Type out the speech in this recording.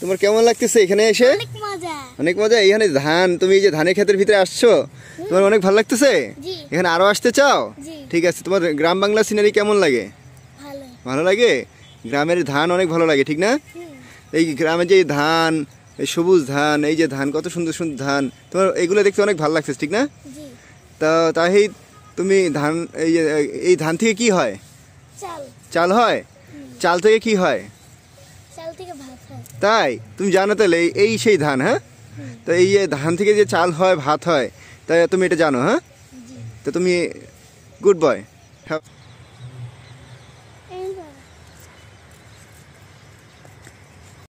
তোমার কেমন লাগতেছে এখানে এসে অনেক মজা এখানে ধান তুমি এই যে ধানের ক্ষেতের ভিতরে আসছো তোমার অনেক ভালো লাগতেছে এখানে আরো আসতে চাও ঠিক আছে তোমার গ্রাম বাংলা সিনারি কেমন লাগে ভালো লাগে গ্রামের ধান অনেক ভালো লাগে ঠিক না এই গ্রামের যে ধান সবুজ ধান এই যে ধান কত সুন্দর সুন্দর ধান তোমার এগুলো দেখতে অনেক ভালো লাগছে ঠিক না তা তাহিদ তুমি ধান এই এই ধান থেকে কি হয় চাল চাল হয় চাল থেকে কি হয় চাল থেকে ভাত হয় তাই তুমি জানো তাহলে এই সেই ধান হ্যাঁ তো এই ধান থেকে যে চাল হয় ভাত হয় তাই তুমি এটা জানো হ্যাঁ তো তুমি গুড বয় হ্যাঁ